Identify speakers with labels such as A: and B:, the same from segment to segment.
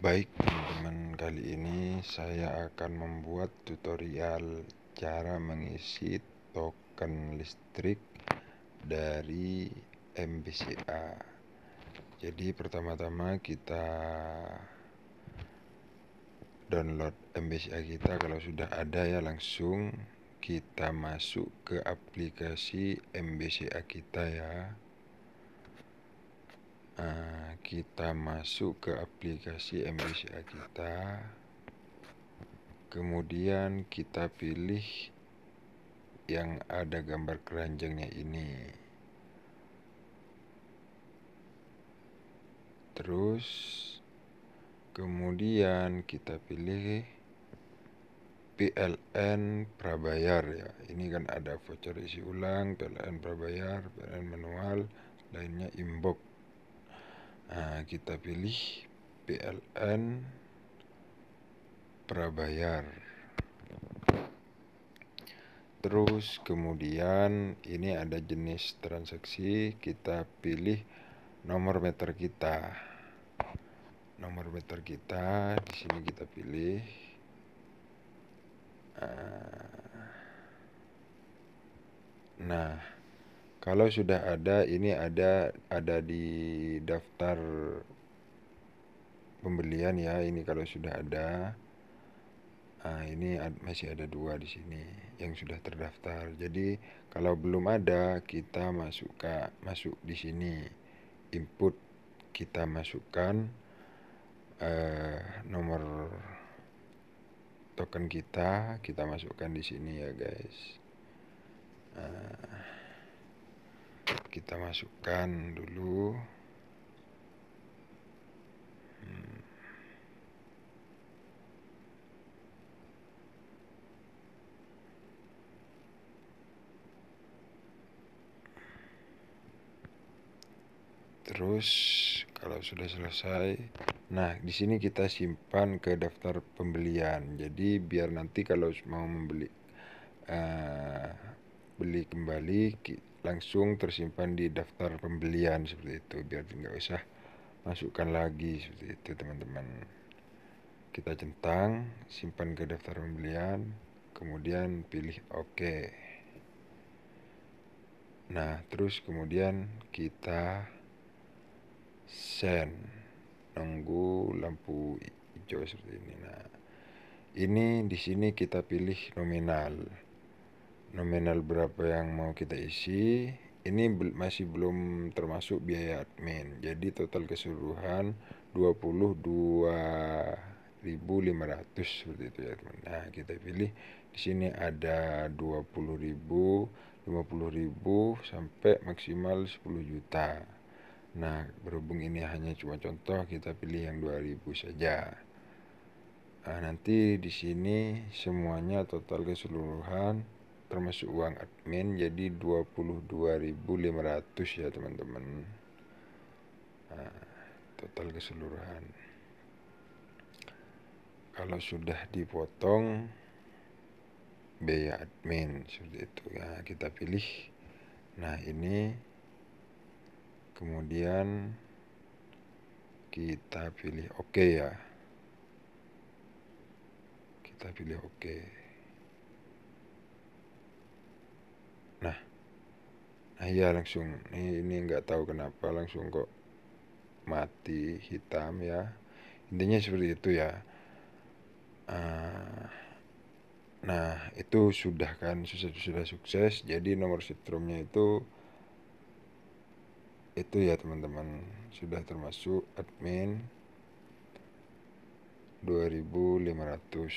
A: Baik teman-teman kali ini saya akan membuat tutorial cara mengisi token listrik dari MBCA Jadi pertama-tama kita download MBCA kita kalau sudah ada ya langsung kita masuk ke aplikasi MBCA kita ya Eh, kita masuk ke aplikasi MBCA kita kemudian kita pilih yang ada gambar keranjangnya ini terus kemudian kita pilih PLN prabayar ya ini kan ada voucher isi ulang PLN prabayar PLN manual lainnya inbox nah, kita pilih PLN Prabayar terus kemudian ini ada jenis transaksi kita pilih nomor meter kita nomor meter kita di sini kita pilih eh, nah kalau sudah ada, ini ada ada di daftar pembelian ya. Ini kalau sudah ada. Nah, ini masih ada dua di sini yang sudah terdaftar. Jadi kalau belum ada kita masuk ke masuk di sini input kita masukkan eh, nomor token kita kita masukkan di sini ya guys. Nah kita masukkan dulu hmm. terus kalau sudah selesai nah di sini kita simpan ke daftar pembelian jadi biar nanti kalau mau membeli uh, beli kembali langsung tersimpan di daftar pembelian seperti itu biar tidak usah masukkan lagi seperti itu teman-teman kita centang simpan ke daftar pembelian kemudian pilih OK nah terus kemudian kita send nunggu lampu hijau seperti ini nah ini di sini kita pilih nominal nominal berapa yang mau kita isi ini masih belum termasuk biaya admin jadi total keseluruhan 22.500 seperti itu ya teman nah kita pilih di sini ada 20.000 50.000 sampai maksimal 10 juta nah berhubung ini hanya cuma contoh kita pilih yang 2000 saja nah, nanti di sini semuanya total keseluruhan termasuk uang admin jadi 22.500 ya teman-teman nah, total keseluruhan kalau sudah dipotong biaya admin seperti itu ya kita pilih nah ini kemudian kita pilih oke okay ya kita pilih oke okay. iya langsung ini ini nggak tahu kenapa langsung kok mati hitam ya intinya seperti itu ya ah, nah itu sudah kan sudah sudah sukses jadi nomor setrumnya itu itu ya teman-teman sudah termasuk admin 2500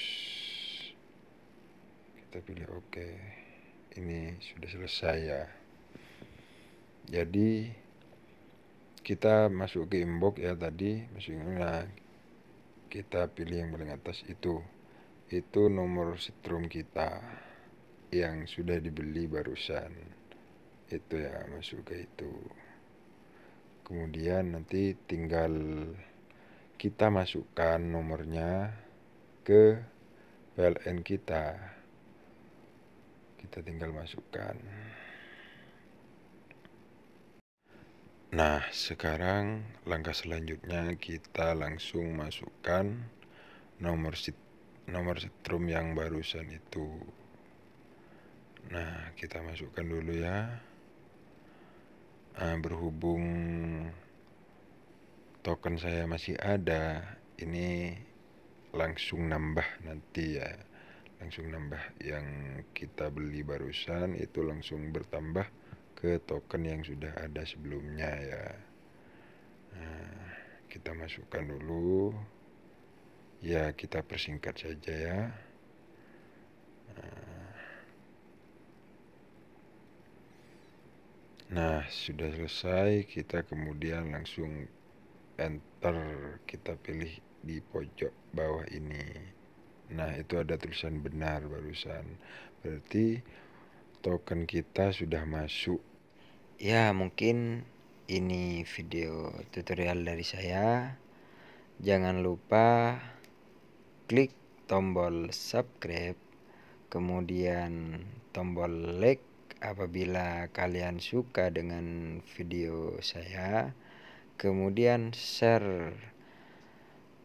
A: kita pilih oke okay. ini sudah selesai ya jadi kita masuk ke inbox ya tadi maksudnya nah, kita pilih yang paling atas itu itu nomor setrum kita yang sudah dibeli barusan itu ya masuk ke itu kemudian nanti tinggal kita masukkan nomornya ke PLN kita kita tinggal masukkan Nah, sekarang langkah selanjutnya kita langsung masukkan nomor sit nomor setrum yang barusan itu. Nah, kita masukkan dulu ya. Nah, berhubung token saya masih ada, ini langsung nambah nanti ya. Langsung nambah yang kita beli barusan itu langsung bertambah ke token yang sudah ada sebelumnya ya nah, kita masukkan dulu ya kita persingkat saja ya nah, nah, sudah selesai, kita kemudian langsung enter, kita pilih di pojok bawah ini. Nah, itu ada tulisan benar barusan. Berarti token kita sudah masuk ya mungkin ini video tutorial dari saya jangan lupa klik tombol subscribe kemudian tombol like apabila kalian suka dengan video saya kemudian share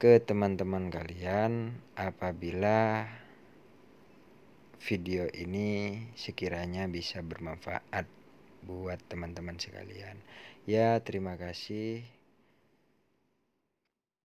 A: ke teman-teman kalian apabila video ini sekiranya bisa bermanfaat buat teman-teman sekalian. Ya, terima kasih.